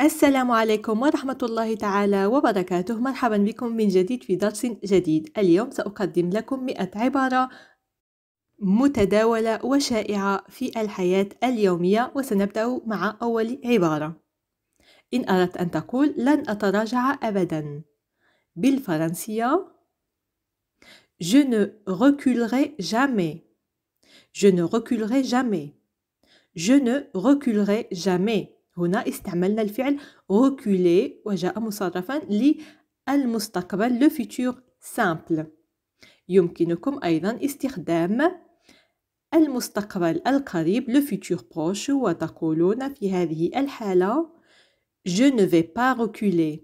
السلام عليكم ورحمة الله تعالى وبركاته مرحبا بكم من جديد في درس جديد اليوم سأقدم لكم 100 عبارة متداولة وشائعة في الحياة اليومية وسنبدأ مع أول عبارة إن أردت أن تقول لن أتراجع أبدا بالفرنسية Je ne reculerai jamais Je ne reculerai jamais Je ne reculerai jamais هنا استعملنا الفعل reculer وجاء مصرفا للمستقبل لو futur simple يمكنكم أيضا استخدام المستقبل القريب لو futur proche وتقولون في هذه الحالة je ne vais pas reculer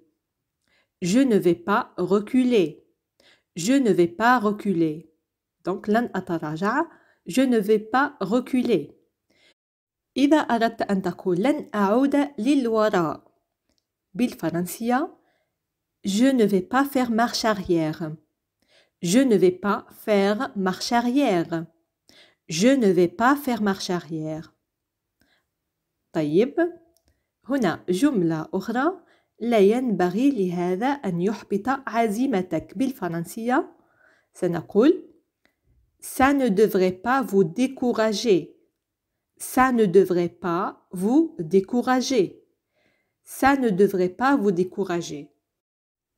je ne vais pas reculer je ne vais pas reculer donc لن أتراجع je ne vais pas reculer إذا أردت أن تقول لن أعود للوراء بالفرنسية Je ne vais pas faire marche arrière. Je ne vais pas faire marche arrière. Je ne vais pas faire marche arrière. طيب هنا جملة أخرى لا ينبغي لهذا أن يحبط عزيمتك بالفرنسية سنقول Ça ne devrait pas vous décourager ça ne devrait pas vous décourager. Ça ne devrait pas vous décourager.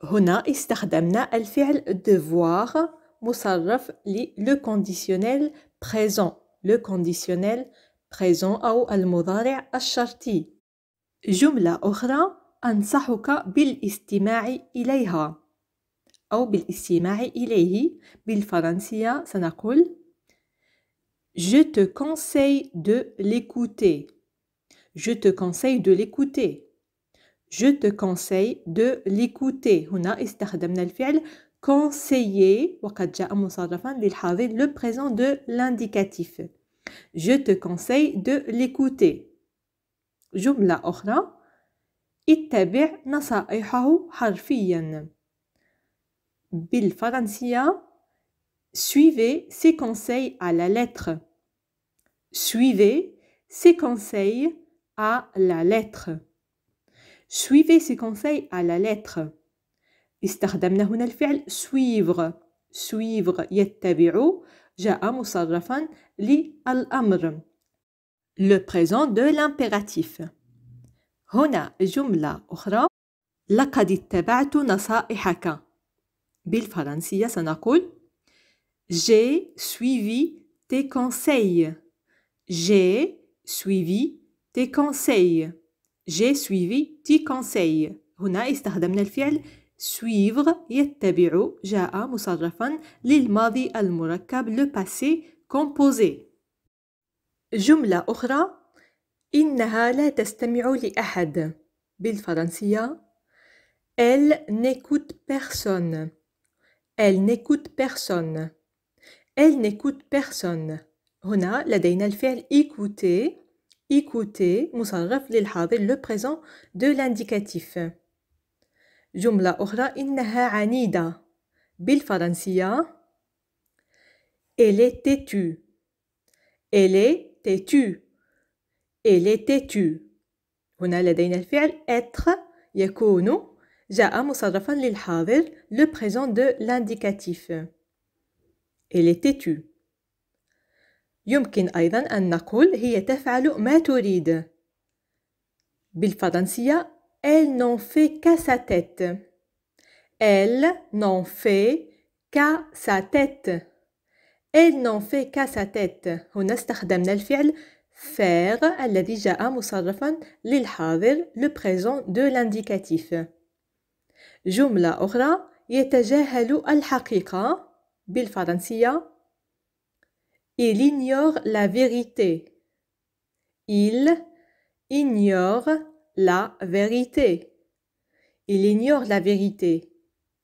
هنا استخدمنا الفعل devoir مصرف le conditionnel présent le conditionnel présent او المضارع الشرطي جمله اخرى انصحك بالاستماع اليها او بالاستماع اليه بالفرنسيه سنقول je te conseille de l'écouter. Je te conseille de l'écouter. Je te conseille de l'écouter. هنا استخدمنا الفعل conseiller وقد جاء مصرفا للحاضر le présent de l'indicatif. Je te conseille de l'écouter. جملة أخرى اتبع نصائحه حرفيا. بالفرنسية suivez ses conseils à la lettre. Suivez ces conseils à la lettre. Suivez ces conseils à la lettre. استخدمنا هنا الفعل suivre suivre يتبع جاء مصرفا للأمر le présent de l'impératif هنا جملة أخرى لقد اتبعت نصائحك بالفرنسية سنقول J'ai suivi tes conseils. J'ai suivi tes conseils. J'ai suivi tes conseils. هنا استخدمنا الفعل suivre يتبع جاء مصرفا للماضي المركب le passé composé. جملة أخرى إنها لا تستمع لأحد بالفرنسية Elle n'écoute personne. Elle n'écoute personne. Elle n'écoute personne on a la dénènel féel écoutez écoutez musanaf le présent de l'indicatif jumla Ukra inna hérani da bilfârânsia elle est têtu elle est têtu elle est têtu on a la dénènel être je ja amusanaf del le présent de l'indicatif elle est têtu يمكن أيضا أن نقول هي تفعل ما تريد بالفرنسية elle n'en fait qu'à sa tête elle n'en fait qu'à sa tête elle n'en fait qu'à sa tête هنا استخدمنا الفعل faire الذي جاء مصرفا للحاضر le présent de l'indicatif جملة أخرى يتجاهل الحقيقة بالفرنسية Il ignore la vérité. Il ignore la vérité. Il ignore la vérité.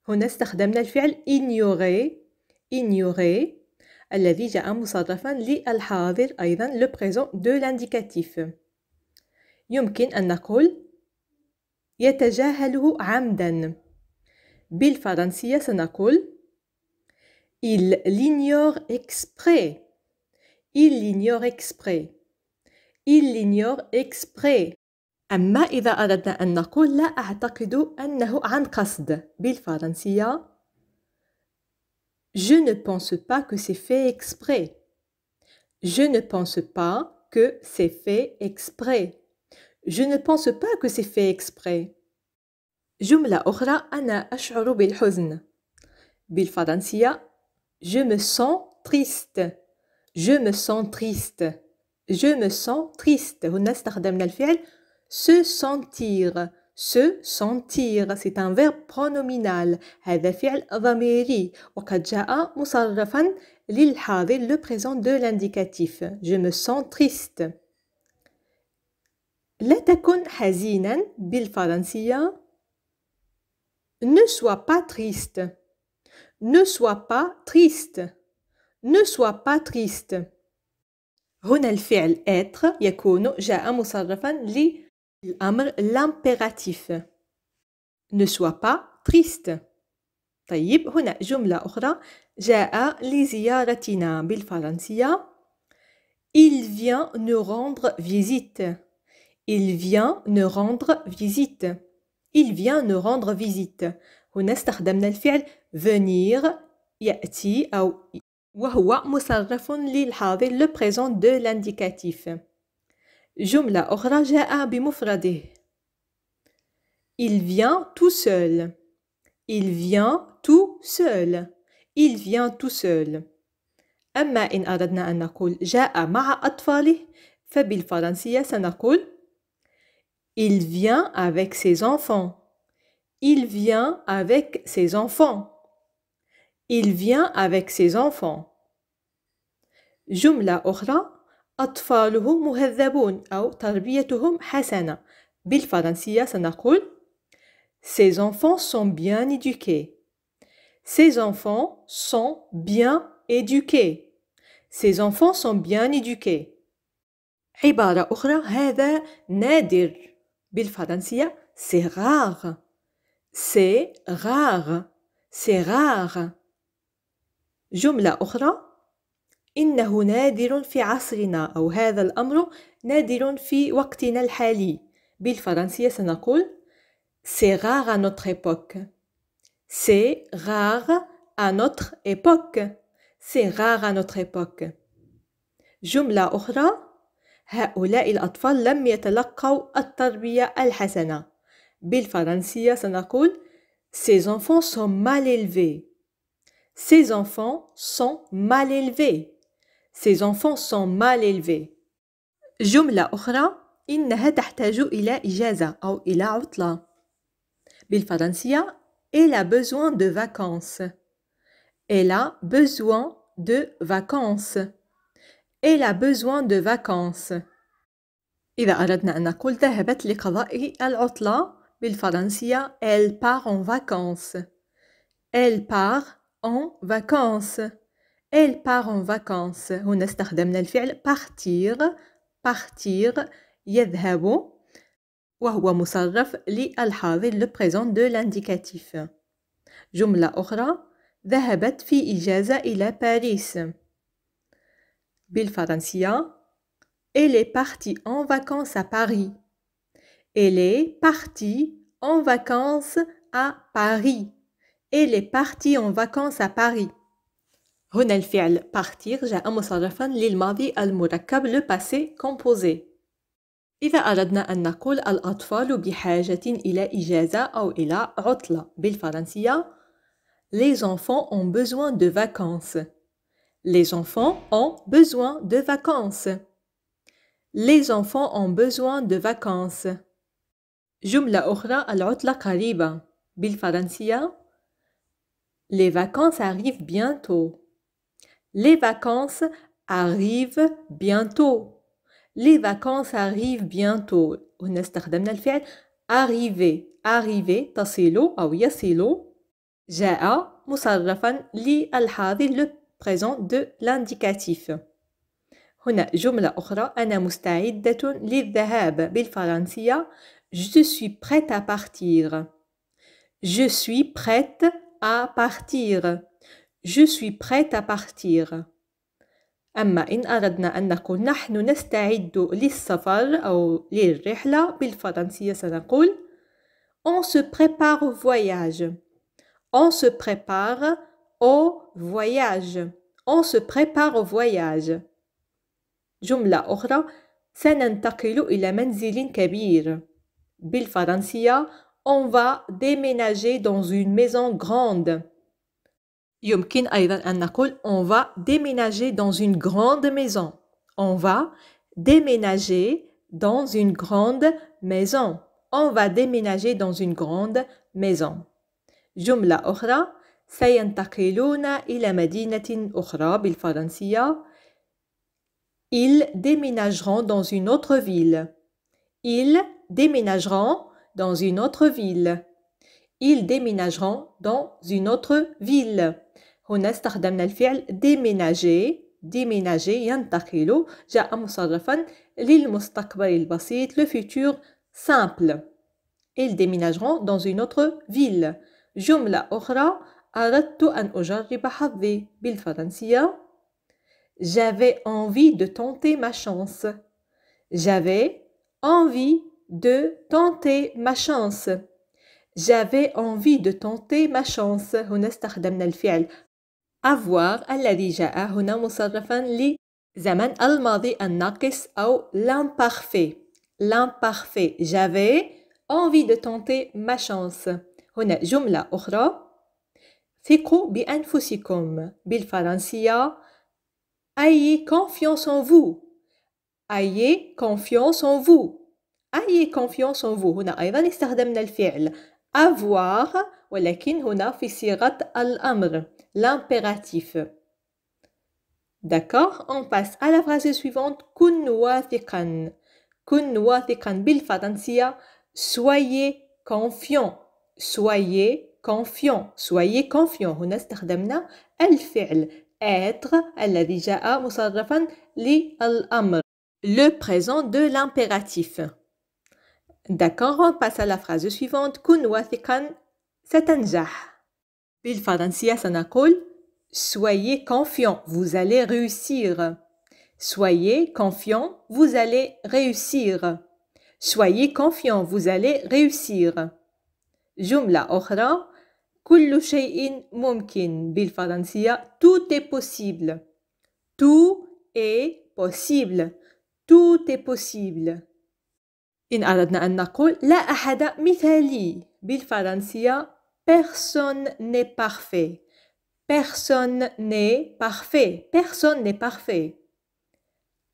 On utilisé le verbe ignorer ignorer الذي جاء مصادفا للحاضر أيضا le présent de l'indicatif. يمكن أن نقول يتجاهله عمدا. بالفرنسية سنقول Il l'ignore exprès. Il l'ignore exprès. Il l'ignore exprès. Je ne pense pas que c'est fait exprès. Je ne pense pas que c'est fait exprès. Je ne pense pas que c'est fait exprès. جملة أخرى أنا أشعر بالحزن Je me sens triste. Je me sens triste. Je me sens triste. utilisé le verbe se sentir. Se sentir, c'est un verbe pronominal. هذا فعل ضميري وقد جاء مصرفا للحاضر le présent de l'indicatif. Je me sens triste. Ne sois pas triste. Ne sois pas triste. Ne sois pas triste. هنا الفعل être يكون جاء مصرفا للأمر l'impératif. Ne sois pas triste. طيب هنا جملة أخرى جاء لزيارتنا بالفرنسية Il vient nous rendre visite. Il vient nous rendre visite. Il vient nous rendre visite. هنا استخدمنا الفعل venir يأتي أو وهو مصرف للحاضر لو بريزون دو لانديكاتيف جملة أخرى جاء بمفرده Il vient tout seul. Il vient tout seul. Il vient tout seul. أما إن أردنا أن نقول جاء مع أطفاله فبالفرنسية سنقول Il vient avec ses enfants. Il vient avec ses enfants. Il vient avec ses enfants. جملة أخرى أطفاله مهذبون أو تربيتهم حسنة بالفرنسية سنقول Ses enfants sont bien éduqués. Ses enfants sont bien éduqués. Ses enfants sont bien éduqués. عبارة أخرى هذا نادر بالفرنسية c'est rare c'est rare c'est rare جملة أخرى إنه نادر في عصرنا أو هذا الأمر نادر في وقتنا الحالي بالفرنسية سنقول C'est rare à notre époque. C'est rare à notre époque. C'est rare à notre époque. جملة أخرى هؤلاء الأطفال لم يتلقوا التربية الحسنة بالفرنسية سنقول Ces enfants sont mal élevés. Ces enfants sont mal élevés. Ces enfants sont mal élevés. جملة أخرى إنها تحتاج إلى إجازة أو إلى عطلة. بالفرنسية Elle a besoin de vacances. Elle a besoin de vacances. Elle a besoin de vacances. إذا أردنا أن نقول ذهبت لقضاء العطلة بالفرنسية Elle part en vacances. Elle part en vacances. Elle part en vacances. هنا le الفعل partir partir يذهب وهو مصرف للحاضر le présent de l'indicatif. جملة أخرى ذهبت في إجازة إلى باريس. بالفرنسية Elle est partie en vacances à Paris. Elle est partie en vacances à Paris. Elle est partie en vacances à Paris. هنا الفعل partir جاء مصرفا للماضي المركب le passé composé. إذا أردنا أن نقول الأطفال بحاجة إلى إجازة أو إلى عطلة بالفرنسية Les enfants ont besoin de vacances. Les enfants ont besoin de vacances. Les enfants ont besoin de vacances. جملة أخرى العطلة قريبة بالفرنسية les vacances arrivent bientôt. Les vacances arrivent bientôt. Les vacances arrivent bientôt. هنا استخدمنا الفعل arriver arriver تصل أو يصل جاء مصرفا للحاضر le présent de l'indicatif. هنا جملة أخرى أنا مستعدة للذهاب بالفرنسية Je suis prête à partir. Je suis prête à partir. Je suis prête à partir. أما إن أردنا أن نقول نحن نستعد للسفر أو للرحلة بالفرنسية سنقول On se prépare au voyage. On se prépare au voyage. On se prépare au voyage. جملة أخرى سننتقل إلى منزل كبير. بالفرنسية on va déménager dans une maison grande. on va déménager dans une grande maison. On va déménager dans une grande maison. On va déménager dans une grande maison. جملة أخرى Ils déménageront dans une autre ville. Ils déménageront dans une autre ville. Ils déménageront dans une autre ville. هنا استخدمنا الفعل déménager déménager ينتقل جاء مصرفا للمستقبل البسيط le futur simple ils déménageront dans une autre ville جملة أخرى أردت أن أجرب حظي بالفرنسية J'avais envie de tenter ma chance. J'avais envie de tenter ma chance. J'avais envie de tenter ma chance. هنا استخدمنا الفعل avoir الذي جاء هنا مصرفا لزمن الماضي الناقص أو l'imparfait. L'imparfait. J'avais envie de tenter ma chance. هنا جملة أخرى ثقوا بأنفسكم بالفرنسية Ayez confiance en vous. Ayez confiance en vous. Ayez confiance en vous هنا أيضا استخدمنا الفعل avoir ولكن هنا في al-amr l'impératif D'accord On passe à la phrase suivante كن واثقا كن واثقا بالفرنسية soyez confiant soyez confiant soyez confiant هنا استخدمنا الفعل être الذي جاء مصرفا للأمر le présent de l'impératif D'accord, on passe à la phrase suivante. كن واثقا ستنجح. بالفرنسية سنقول Soyez confiant, vous allez réussir. Soyez confiant, vous allez réussir. Soyez confiant, vous allez réussir. Jumla أخرى كل شيء ممكن بالفرنسية tout est possible. Tout est possible. Tout est possible. إن أردنا أن نقول لا أحد مثالي بالفرنسية personne n'est parfait personne n'est parfait personne n'est parfait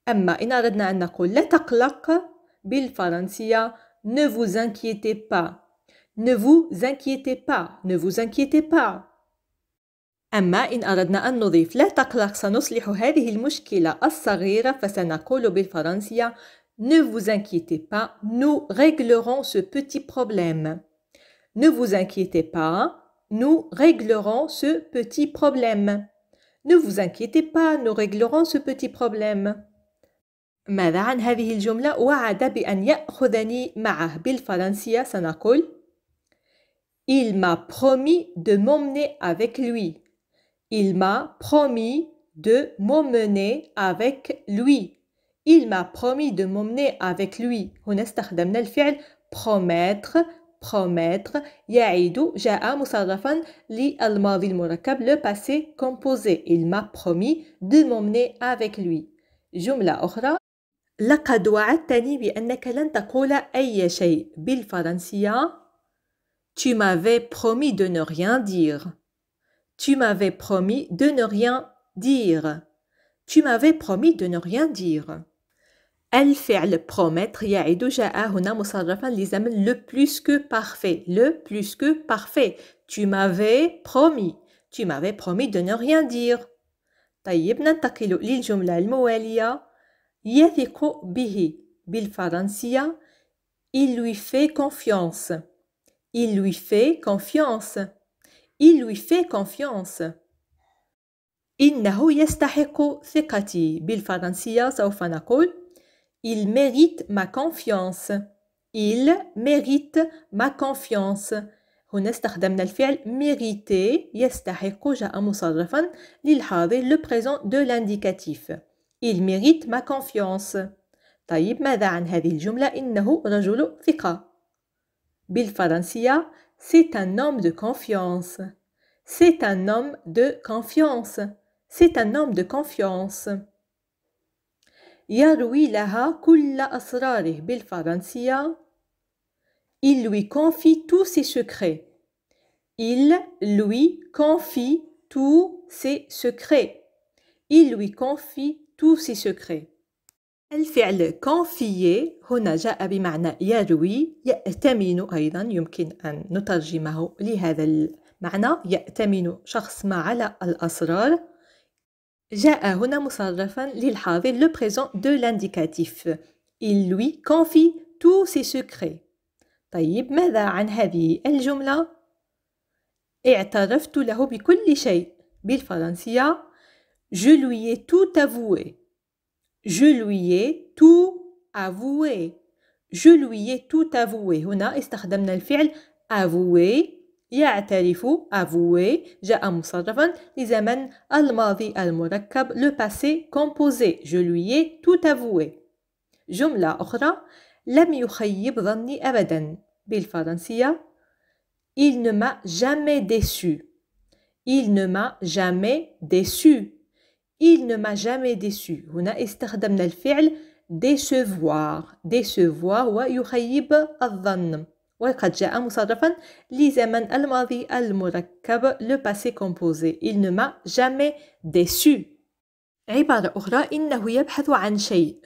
أما إن أردنا أن نقول لا تقلق بالفرنسية ne vous inquiétez pas ne vous inquiétez pas ne vous inquiétez pas أما إن أردنا أن نضيف لا تقلق سنصلح هذه المشكلة الصغيرة فسنقول بالفرنسية Ne vous inquiétez pas, nous réglerons ce petit problème. Ne vous inquiétez pas, nous réglerons ce petit problème. Ne vous inquiétez pas, nous réglerons ce petit problème. ماذا عن هذه وعد معه Il m'a promis de m'emmener avec lui. Il m'a promis de m'emmener avec lui. Il m'a promis de m'emmener avec lui. On a استخدمنا الفعل promettre promettre يعيد جاء مصرفا للماضي المركب le passé composé. Il m'a promis de m'emmener avec lui. جملة أخرى لقد وعدتني بأنك لن تقول أي شيء Tu m'avais promis de ne rien dire. Tu m'avais promis de ne rien dire. Tu m'avais promis de ne rien dire. الفعل promettre يعد جاء هنا مصرفا لزمن le plus que parfait le plus que parfait tu m'avais promis tu m'avais promis de ne rien dire طيب ننتقل للجملة الموالية يثق به بالفرنسية il lui fait confiance il lui fait confiance il lui fait confiance إنه يستحق ثقتي بالفرنسية سوف نقول il mérite ma confiance. Il mérite ma confiance. هنا استخدمنا الفعل mériter يستحق جاء مصرفا للحاضر le présent de l'indicatif. Il mérite ma confiance. طيب ماذا عن هذه الجملة إنه رجل ثقة بالفرنسية c'est un homme de confiance c'est un homme de confiance c'est un homme de confiance يروي لها كل أسراره بالفرنسية Il lui confie tous ses secrets. Il lui confie tous ses secrets. Il lui confie tous ses secrets. الفعل confier هنا جاء بمعنى يروي يأتمن أيضا يمكن أن نترجمه لهذا المعنى يأتمن شخص ما على الأسرار جاء هنا مصرفا للحاضر لو بريزون دو لانديكاتيف Il lui confie tous ses secrets. طيب ماذا عن هذه الجمله اعترفت له بكل شيء. بالفرنسيه Je lui ai tout avoué. Je lui ai tout avoué. Je lui ai tout avoué. هنا استخدمنا الفعل avouer يعترف avouer جاء مصرفا لزمن الماضي المركب le passé composé je lui ai tout avoué جملة أخرى لم يخيب ظني أبدا بالفرنسية Il ne m'a jamais déçu Il ne m'a jamais déçu Il ne m'a jamais déçu هنا استخدمنا الفعل décevoir décevoir ويخيب الظن وقد جاء مصادفا لزمن الماضي المركب le passé composé il ne m'a jamais déçu عبارة أخرى إنه يبحث عن شيء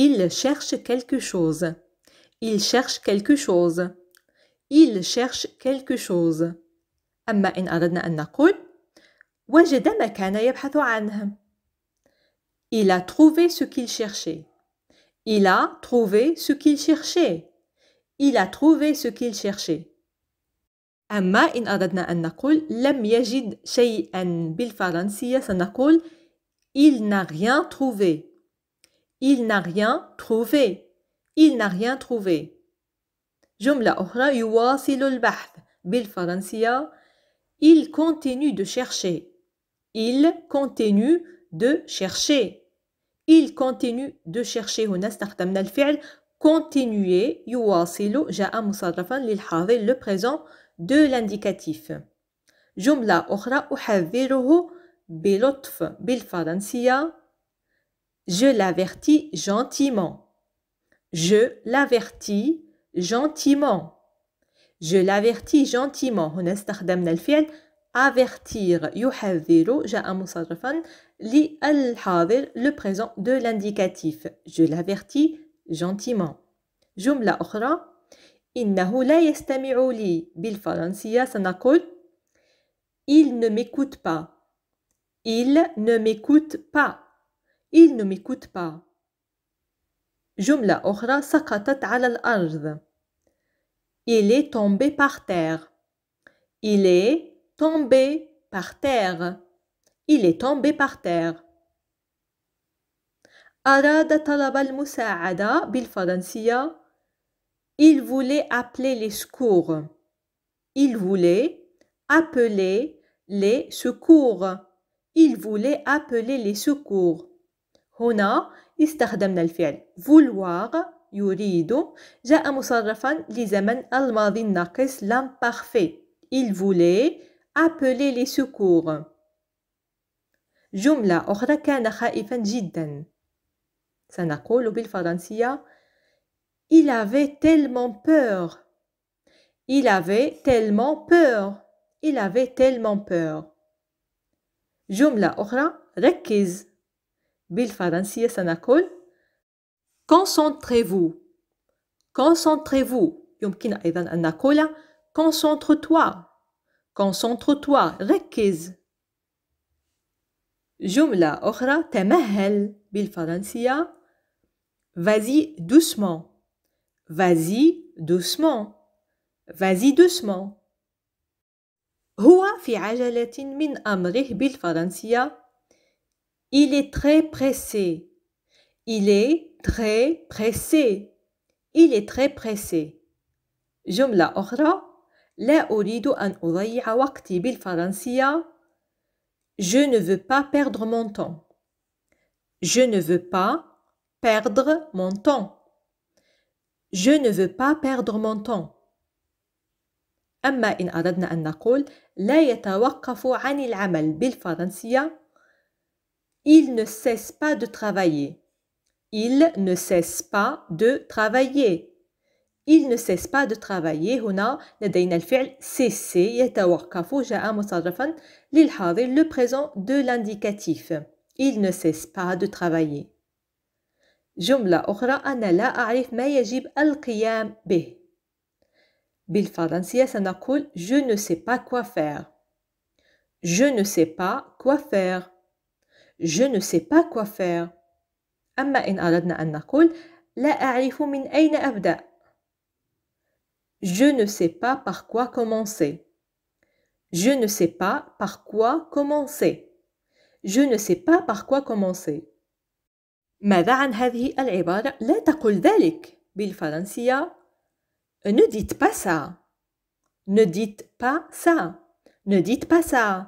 il cherche quelque chose il cherche quelque chose il cherche quelque chose أما إن أردنا أن نقول وجد ما كان يبحث عنه il a trouvé ce qu'il cherchait il a trouvé ce qu'il cherchait il a trouvé ce qu'il cherchait. أما إن أردنا أن نقول لم يجد شيئا بالفرنسية سنقول Il n'a rien trouvé. Il n'a rien trouvé. Il n'a rien trouvé. جملة أخرى يواصل البحث بالفرنسية Il continue de chercher. Il continue de chercher. Il continue de chercher. هنا استخدمنا الفعل continuer yuwasilu ja'a musarrafan lil le présent de l'indicatif jumla okhra uhadhiruhu bilutf bilfaransiya. je l'avertis gentiment je l'avertis gentiment je l'avertis gentiment هنا استخدمنا الفعل avertir yuhadhiru ja'a musarrafan le présent de l'indicatif je l'avertis gentiment. جملة أخرى إنه لا يستمع لي بالفرنسية سنقول Il ne m'écoute pas. Il ne m'écoute pas. Il ne m'écoute pas. Jumla أخرى سقطت al الأرض. Il est tombé par terre. Il est tombé par terre. Il est tombé par terre. أراد طلب المساعدة بالفرنسية Il voulait appeler les secours. Il voulait appeler les secours. Il voulait appeler les secours. هنا استخدمنا الفعل vouloir يريد جاء مصرفا لزمن الماضي الناقص l'imparfait. Il voulait appeler les secours. جملة أخرى كان خائفا جدا. سنقول بالفرنسية Il avait tellement peur. Il avait tellement peur. Il avait tellement peur. جملة أخرى ركز بالفرنسية سنقول Concentrez-vous. Concentrez-vous. يمكن أيضا أن نقول Concentre-toi. Concentre-toi. ركز. جملة أخرى تمهل بالفرنسية Vas-y doucement. Vas-y doucement. Vas-y doucement. Il est très pressé. Il est très pressé. Il est très pressé. جملة أخرى لا أريد أن أضيع وقتي Je ne veux pas perdre mon temps. Je ne veux pas perdre mon temps. Je ne veux pas perdre mon temps. أما إن أردنا أن نقول لا يتوقف عن العمل بالفرنسية Il ne cesse pas de travailler. Il ne cesse pas de travailler. Il ne cesse pas de travailler هنا لدينا الفعل cesser يتوقف جاء مصرفا للحاضر le présent de l'indicatif. Il ne cesse pas de travailler. جملة أخرى أنا لا أعرف ما يجب القيام به بالفرنسية سنقول Je ne sais pas quoi faire Je ne sais pas quoi faire Je ne sais pas quoi faire أما إن أردنا أن نقول لا أعرف من أين أبدأ Je ne sais pas par quoi commencer Je ne sais pas par quoi commencer Je ne sais pas par quoi commencer ماذا عن هذه العبارة؟ لا تقل ذلك بالفرنسية ne dites pas ça ne dites pas ça ne dites pas ça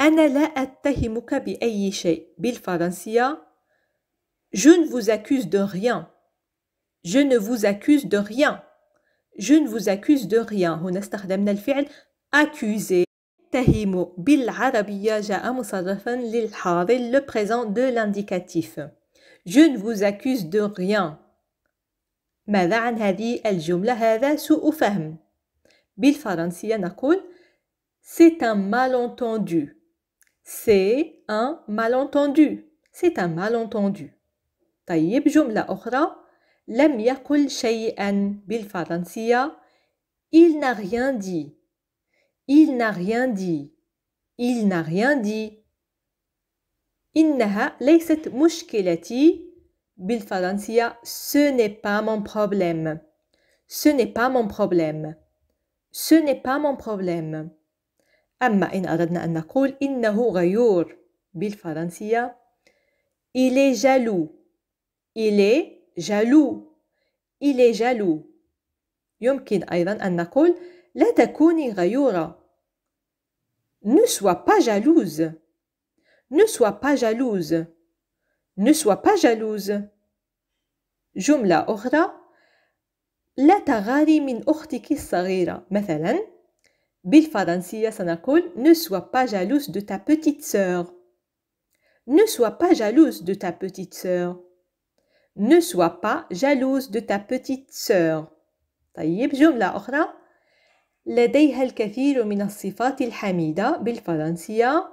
أنا لا أتهمك بأي شيء بالفرنسية je ne vous accuse de rien je ne vous accuse de rien je ne vous accuse de rien هنا استخدمنا الفعل accuser Tahimou, bil Arabiya lil har le présente de l'indicatif. Je ne vous accuse de rien. Ma vaan hadi al jumla hava sou ufham. Bil Francia n'akol. C'est un malentendu. C'est un malentendu. C'est un malentendu. Tahib jumla ahra, l'amir n'akol shey n bil Francia. Il n'a rien dit. Il n'a rien dit. Il n'a rien dit. إنها ليست مشكلتي بالفرنسية ce n'est pas mon problème ce n'est pas mon problème ce n'est pas mon problème أما إن أردنا أن نقول إنه غيور بالفرنسية il est jaloux il est jaloux il est jaloux يمكن أيضا أن نقول لا تكوني غيورة. Ne sois pas jalouse. Ne sois pas jalouse. Ne sois pas jalouse. جملة أخرى لا تغاري من أختك الصغيرة مثلا بالفرنسية سنقول ne sois pas jalouse de ta petite sœur ne sois pas jalouse de ta petite sœur ne sois pas jalouse de ta petite sœur طيب جملة أخرى لديها الكثير من الصفات الحميدة بالفرنسية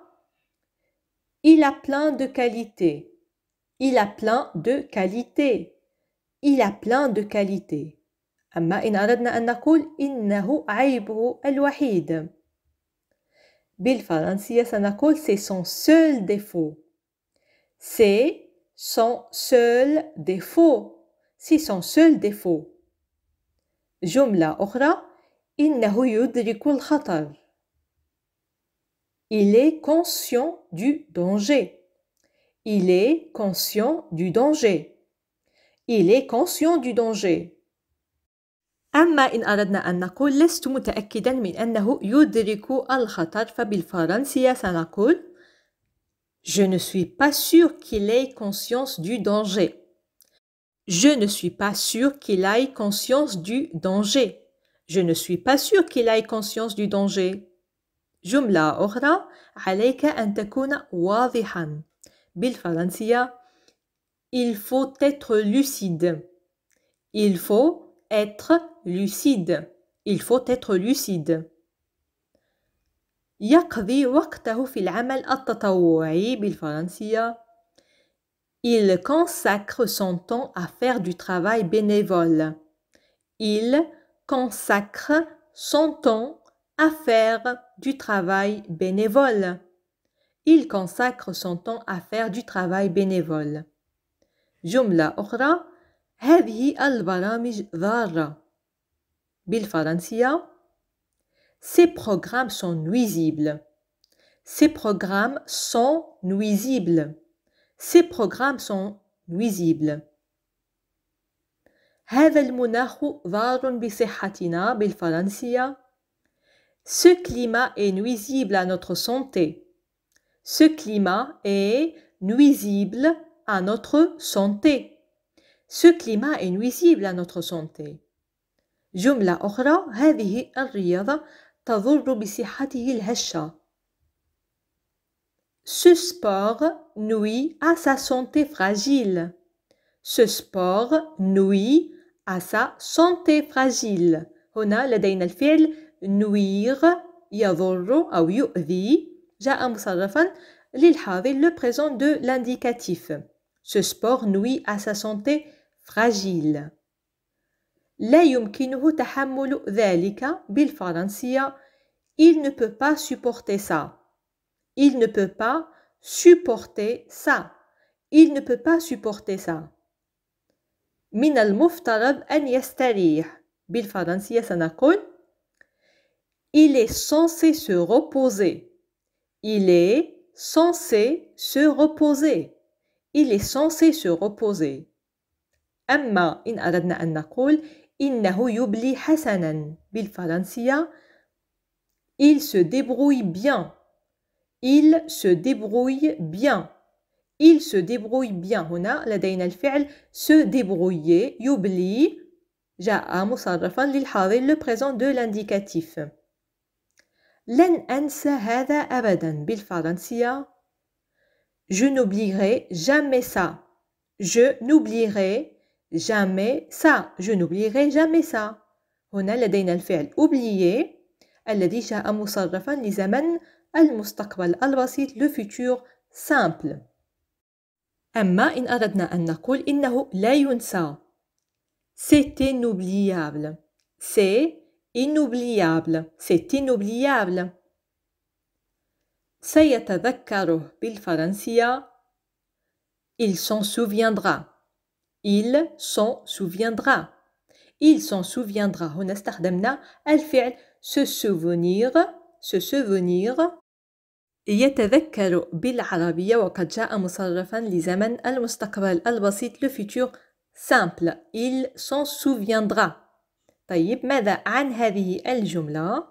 Il a plein de qualités. Il a plein de qualités. Il a plein de qualités. أما إن أردنا أن نقول إنه عيبه الوحيد بالفرنسية سنقول c'est son seul défaut c'est son seul défaut c'est son seul défaut جملة أخرى il est conscient du danger. Il est conscient du danger. Il est conscient du danger. أما إن أردنا أن نقول لست متأكدا من يدرك الخطر Je ne suis pas sûr qu'il ait conscience du danger. Je ne suis pas sûr qu'il ait conscience du danger. Je ne suis pas sûr qu'il ait conscience du danger. جملة أخرى an أن تكون واضحا بالفرنسية Il faut être lucide. Il faut être lucide. Il faut être lucide. يقضي وقته في العمل التطوعي بالفرنسية. Il consacre son temps à faire du travail bénévole. Il consacre son temps à faire du travail bénévole. Il consacre son temps à faire du travail bénévole. Jumla أخرى هذه البرامج ضارة بالفرنسية Ces programmes sont nuisibles. Ces programmes sont nuisibles. Ces programmes sont nuisibles. هذا المناخ ضار بصحتنا بالفرنسية. Ce climat est nuisible à notre santé. Ce climat est nuisible à notre santé. Ce climat est nuisible à notre santé. جملة أخرى هذه الرياضة تضر بصحته الهشة. Ce sport nuit à sa santé fragile. Ce sport nuit sa santé fragile هنا لدينا الفعل نوير يضر أو يؤذي جاء مصرفا للحاضر le présent de l'indicatif ce sport nuit à sa santé fragile لا يمكنه تحمل ذلك بالفرنسية il ne peut pas supporter ça il ne peut pas supporter ça il ne peut pas supporter ça من المفترض أن يستريح بالفرنسية سنقول Il est censé se reposer. Il est censé se reposer. Il est censé se reposer. أما إن أردنا أن نقول إنه يبلي حسنا بالفرنسية Il se débrouille bien. Il se débrouille bien il se débrouille bien هنا لدينا الفعل se débrouiller يبلي جاء مصرفا للحاضر le présent de l'indicatif لن أنسى هذا أبدا بالفرنسية Je n'oublierai jamais ça. Je n'oublierai jamais ça. Je n'oublierai jamais ça. هنا لدينا الفعل oublier الذي جاء مصرفا لزمن المستقبل البسيط le futur simple. أما إن أردنا أن نقول إنه لا ينسى C'est inoubliable. C'est inoubliable. C'est inoubliable. سيتذكره بالفرنسية Il s'en souviendra. Il s'en souviendra. Il s'en souviendra. هنا استخدمنا fait se souvenir, se souvenir يتذكر بالعربية وقد جاء مصرفا لزمن المستقبل البسيط لو فيتور سامبل il s'en souviendra طيب ماذا عن هذه الجملة؟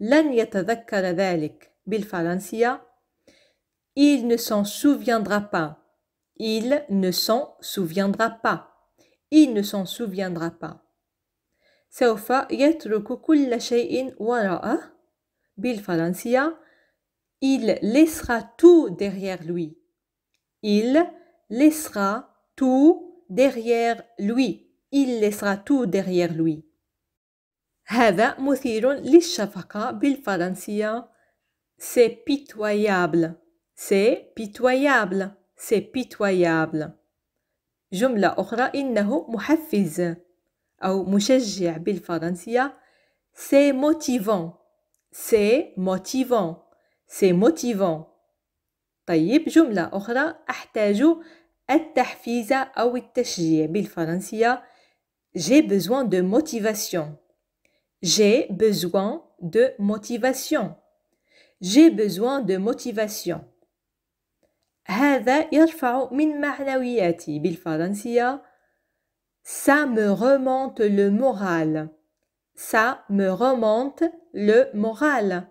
لن يتذكر ذلك بالفرنسية il ne s'en souviendra pas il ne s'en souviendra pas il ne s'en souviendra pas سوف يترك كل شيء وراءه بالفرنسية Il laissera tout derrière lui. Il laissera tout derrière lui. Il laissera tout derrière lui. هذا مثير C'est pitoyable. C'est pitoyable. C'est pitoyable. جملة أخرى إنه محفز أو مشجع C'est motivant. C'est motivant. C'est motivant. طيب جملة أخرى أحتاج التحفيز أو التشجيع بالفرنسية J'ai besoin de motivation. J'ai besoin de motivation. J'ai besoin de motivation. هذا يرفع من معنوياتي بالفرنسية Ça me remonte le moral. Ça me remonte le moral.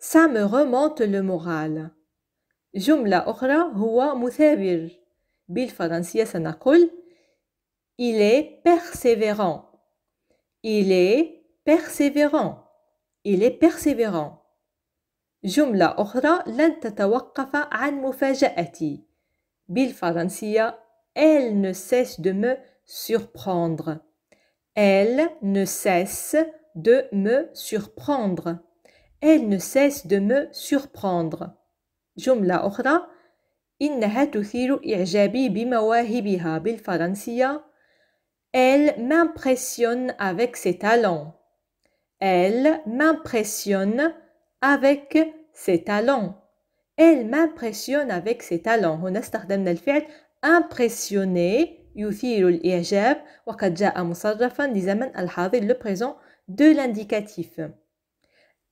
Ça me remonte le moral. جملة أخرى هو مثابر. بالفرنسية سنقول Il est persévérant. Il est persévérant. Il est persévérant. جملة أخرى لن تتوقف عن مفاجأتي. بالفرنسية Elle ne cesse de me surprendre. Elle ne cesse de me surprendre. Elle ne cesse de me surprendre. جملة أخرى إنها تثير إعجابي بمواهبها بالفرنسية. Elle m'impressionne avec ses talents. Elle m'impressionne avec ses talents. Elle m'impressionne avec ses talents. هنا استخدمنا الفعل impressionner يثير الإعجاب وقد جاء مصرفا لزمن الحاضر le présent de l'indicatif.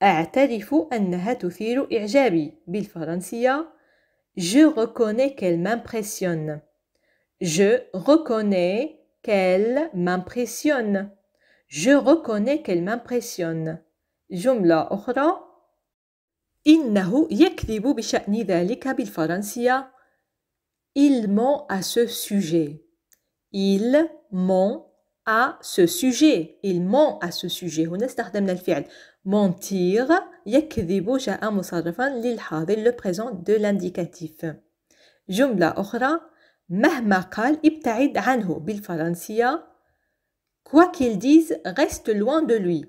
اعترف انها تثير اعجابي بالفرنسيه Je reconnais qu'elle m'impressionne. Je reconnais qu'elle m'impressionne. Je reconnais qu'elle m'impressionne. جمله اخرى انه يكذب بشان ذلك بالفرنسيه Il ment à ce sujet. Il ment à ce sujet. Il ment à ce sujet. هنا استخدمنا الفعل mentir, yakvibo j'a'a'a'mousarrafan lil ha'abil le présent de l'indicatif. jumla ukra, mahma kal, ibtaid anho bil faransiya quoi qu'il dise, reste loin de lui.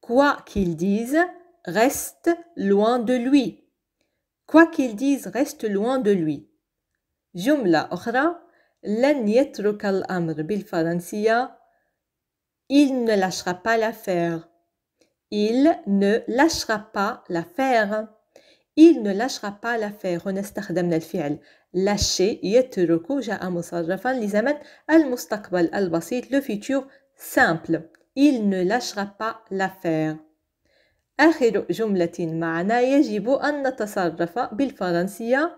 quoi qu'il dise, reste loin de lui. quoi qu'il dise, reste loin de lui. jumla Ohrra l'an yetrukal amr bil il ne lâchera pas l'affaire. Il ne lâchera pas l'affaire. Il ne lâchera pas l'affaire. utilisé le الفعل lâcher يترك جاء مصرفا لزمن المستقبل البسيط le futur simple. Il ne lâchera pas l'affaire. آخر جملة معنا يجب أن نتصرف بالفرنسية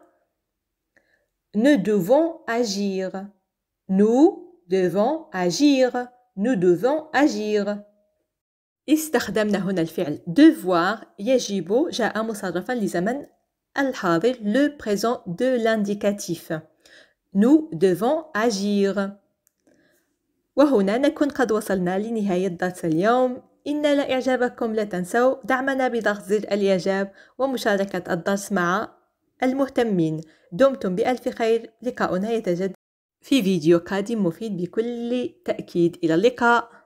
Nous devons agir. Nous devons agir. Nous devons agir. استخدمنا هنا الفعل devoir يجب جاء مصرفا لزمن الحاضر le présent de l'indicatif nous devons agir وهنا نكون قد وصلنا لنهاية درس اليوم إن لا إعجابكم لا تنسوا دعمنا بضغط زر الإعجاب ومشاركة الدرس مع المهتمين دمتم بألف خير لقاؤنا يتجدد في فيديو قادم مفيد بكل تأكيد إلى اللقاء